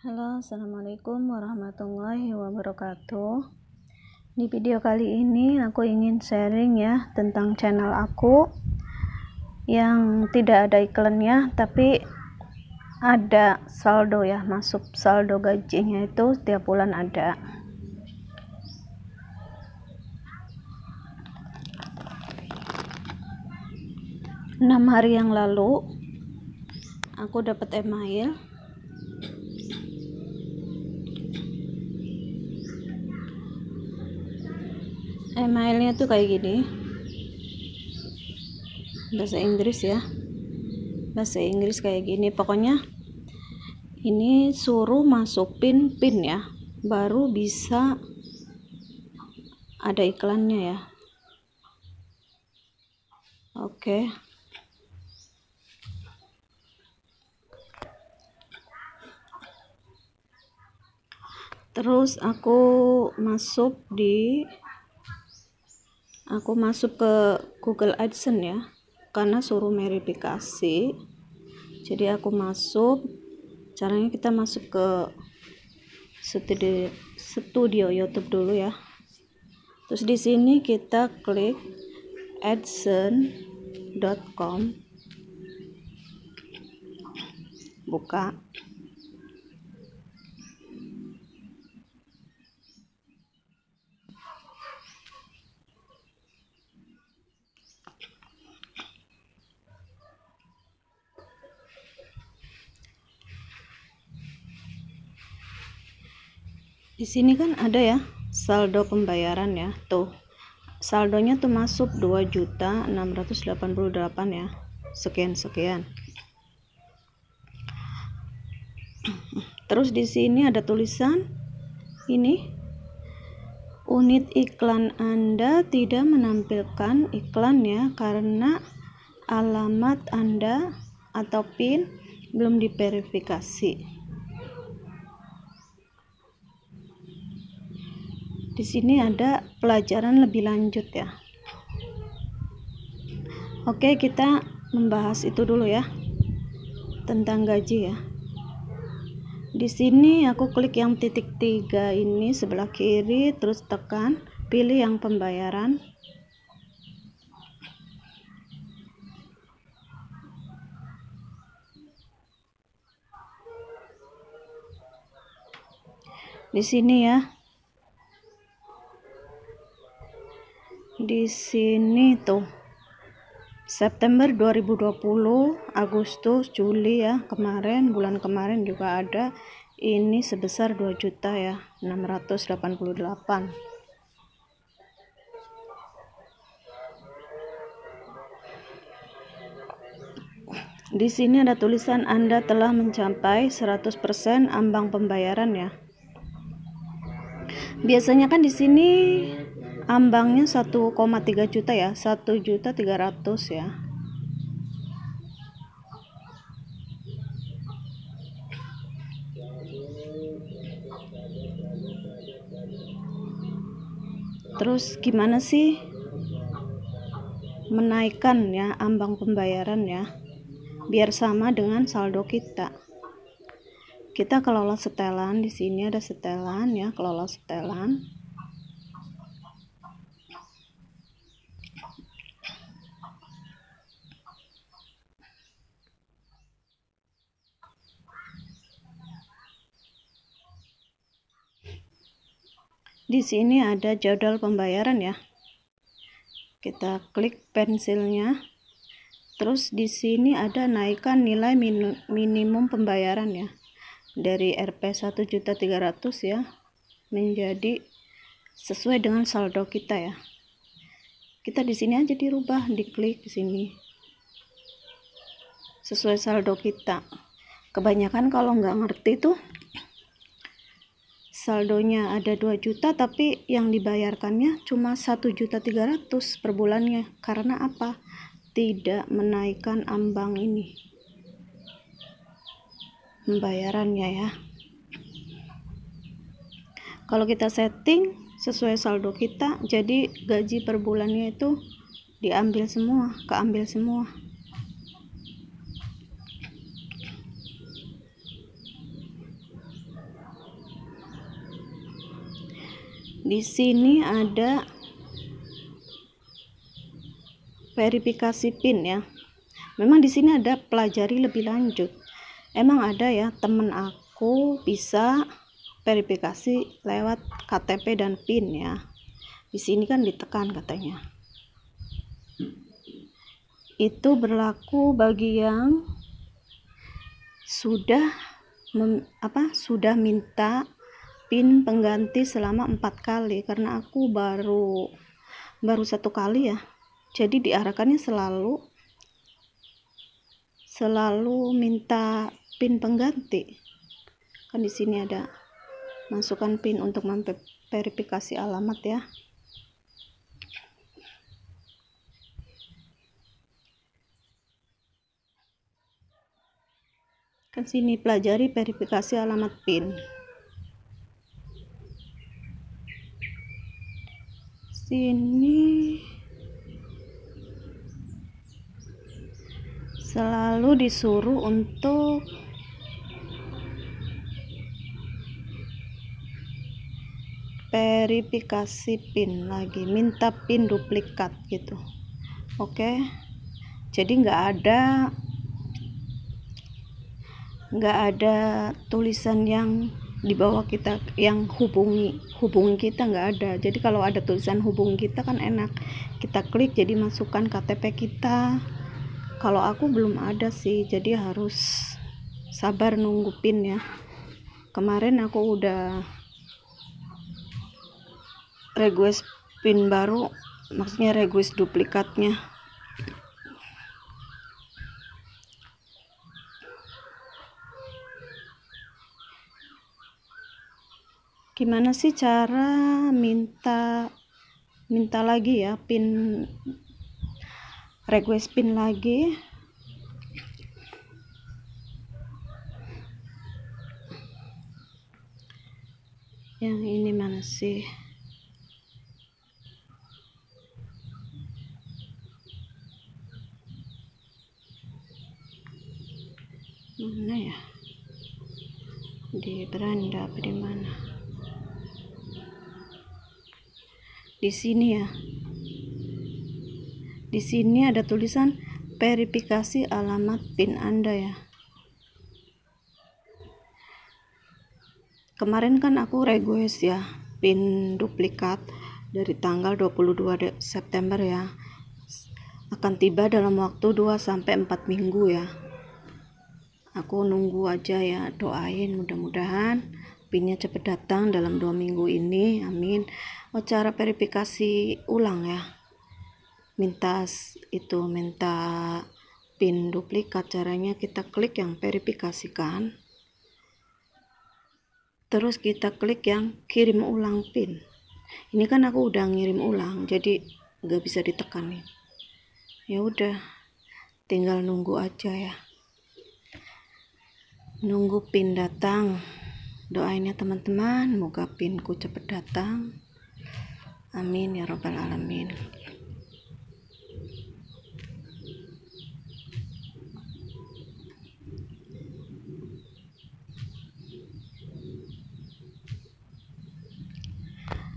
Halo, Assalamualaikum warahmatullahi wabarakatuh Di video kali ini aku ingin sharing ya tentang channel aku Yang tidak ada iklannya tapi ada saldo ya Masuk saldo gajinya itu setiap bulan ada enam hari yang lalu aku dapat email emailnya eh, tuh kayak gini bahasa Inggris ya bahasa Inggris kayak gini pokoknya ini suruh masukin pin ya baru bisa ada iklannya ya oke terus aku masuk di aku masuk ke Google AdSense ya karena suruh verifikasi jadi aku masuk caranya kita masuk ke studio studio YouTube dulu ya terus di sini kita klik adsense.com buka di sini kan ada ya saldo pembayaran ya tuh saldonya tuh masuk 2 juta 688 ya sekian sekian terus di sini ada tulisan ini unit iklan Anda tidak menampilkan iklannya karena alamat Anda atau PIN belum diverifikasi di sini ada pelajaran lebih lanjut ya oke kita membahas itu dulu ya tentang gaji ya di sini aku klik yang titik tiga ini sebelah kiri terus tekan pilih yang pembayaran di sini ya di sini tuh September 2020 Agustus Juli ya kemarin bulan kemarin juga ada ini sebesar 2 juta ya 688 di sini ada tulisan Anda telah mencapai 100% ambang pembayaran ya biasanya kan di sini ambangnya 1,3 juta ya 1 juta 300 ya terus gimana sih menaikkan ya ambang pembayaran ya biar sama dengan saldo kita kita kelola setelan di sini ada setelan ya kelola setelan di sini ada jadwal pembayaran ya kita klik pensilnya terus di sini ada naikkan nilai minimum pembayaran ya dari Rp 1.300 ya menjadi sesuai dengan saldo kita ya kita di sini aja dirubah diklik di sini sesuai saldo kita kebanyakan kalau nggak ngerti tuh saldonya ada 2 juta tapi yang dibayarkannya cuma 1 juta 300 per bulannya karena apa tidak menaikkan ambang ini pembayarannya ya kalau kita setting sesuai saldo kita jadi gaji per bulannya itu diambil semua keambil semua di sini ada verifikasi PIN ya. Memang di sini ada pelajari lebih lanjut. Emang ada ya temen aku bisa verifikasi lewat KTP dan PIN ya. Di sini kan ditekan katanya. Itu berlaku bagi yang sudah mem, apa sudah minta pin pengganti selama empat kali karena aku baru baru satu kali ya jadi diarahkannya selalu selalu minta pin pengganti kan di sini ada masukkan pin untuk memverifikasi alamat ya kan sini pelajari verifikasi alamat pin sini selalu disuruh untuk verifikasi pin lagi minta pin duplikat gitu oke jadi nggak ada nggak ada tulisan yang di bawah kita yang hubungi hubungi kita nggak ada jadi kalau ada tulisan hubungi kita kan enak kita klik jadi masukkan KTP kita kalau aku belum ada sih jadi harus sabar nunggu pin ya kemarin aku udah request pin baru maksudnya request duplikatnya gimana sih cara minta minta lagi ya pin request pin lagi yang ini mana sih mana ya di beranda apa di mana di sini ya di sini ada tulisan verifikasi alamat PIN Anda ya kemarin kan aku request ya PIN duplikat dari tanggal 22 September ya akan tiba dalam waktu 2 sampai 4 minggu ya aku nunggu aja ya doain mudah-mudahan pinnya cepat datang dalam dua minggu ini amin oh, cara verifikasi ulang ya minta itu minta pin duplikat caranya kita klik yang verifikasikan terus kita klik yang kirim ulang pin ini kan aku udah ngirim ulang jadi nggak bisa ditekan nih ya udah tinggal nunggu aja ya nunggu pin datang doain ya teman-teman moga pinku cepet datang amin ya robbal alamin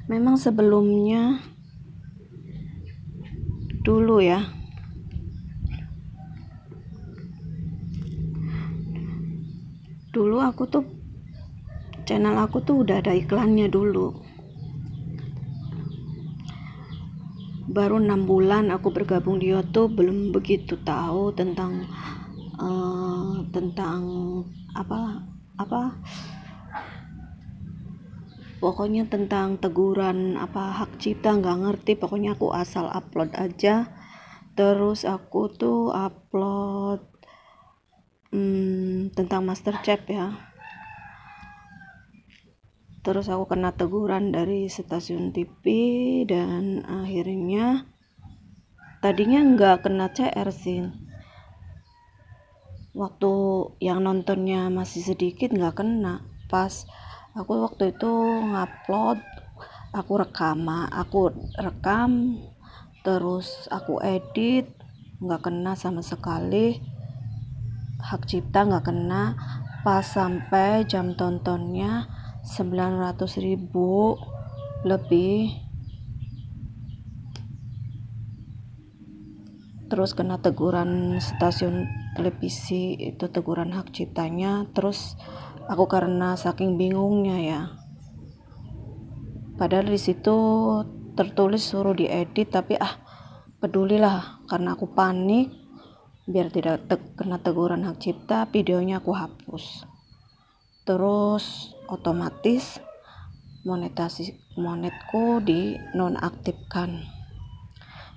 memang sebelumnya dulu ya dulu aku tuh channel aku tuh udah ada iklannya dulu baru enam bulan aku bergabung di YouTube belum begitu tahu tentang uh, tentang apa apa pokoknya tentang teguran apa hak cipta nggak ngerti pokoknya aku asal upload aja terus aku tuh upload hmm, tentang Masterchef ya terus aku kena teguran dari stasiun TV dan akhirnya tadinya nggak kena CR sih waktu yang nontonnya masih sedikit nggak kena pas aku waktu itu ngupload aku rekam aku rekam terus aku edit nggak kena sama sekali hak cipta nggak kena pas sampai jam tontonnya 900 ribu lebih terus kena teguran stasiun televisi itu teguran hak ciptanya terus aku karena saking bingungnya ya padahal di situ tertulis suruh diedit tapi ah pedulilah karena aku panik biar tidak te kena teguran hak cipta videonya aku hapus terus otomatis monetasi monetku nonaktifkan.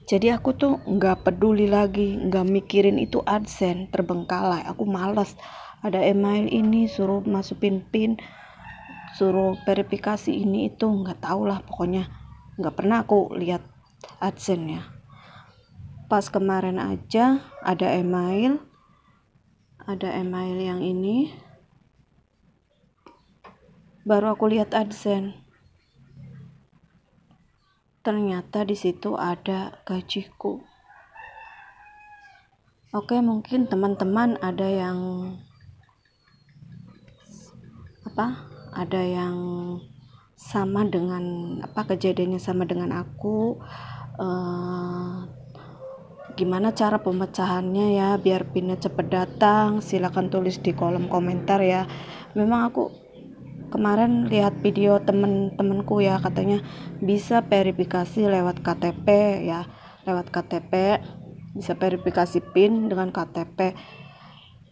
jadi aku tuh nggak peduli lagi nggak mikirin itu adsense terbengkalai aku males ada email ini suruh masukin pin suruh verifikasi ini itu nggak tau lah pokoknya nggak pernah aku lihat adsense ya pas kemarin aja ada email ada email yang ini baru aku lihat Adsen, ternyata di situ ada gajiku oke mungkin teman-teman ada yang apa ada yang sama dengan apa kejadiannya sama dengan aku uh, gimana cara pemecahannya ya biar pinnya cepet datang silahkan tulis di kolom komentar ya memang aku kemarin hmm. lihat video temen-temenku ya katanya bisa verifikasi lewat KTP ya lewat KTP bisa verifikasi PIN dengan KTP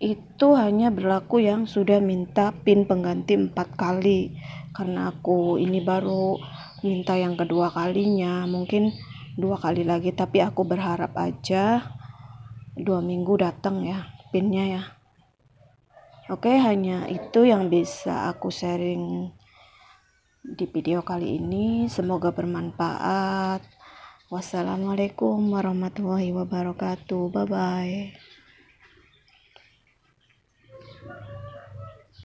itu hanya berlaku yang sudah minta PIN pengganti empat kali karena aku ini baru minta yang kedua kalinya mungkin dua kali lagi tapi aku berharap aja dua minggu datang ya pinnya ya Oke, hanya itu yang bisa aku sharing di video kali ini. Semoga bermanfaat. Wassalamualaikum warahmatullahi wabarakatuh. Bye bye.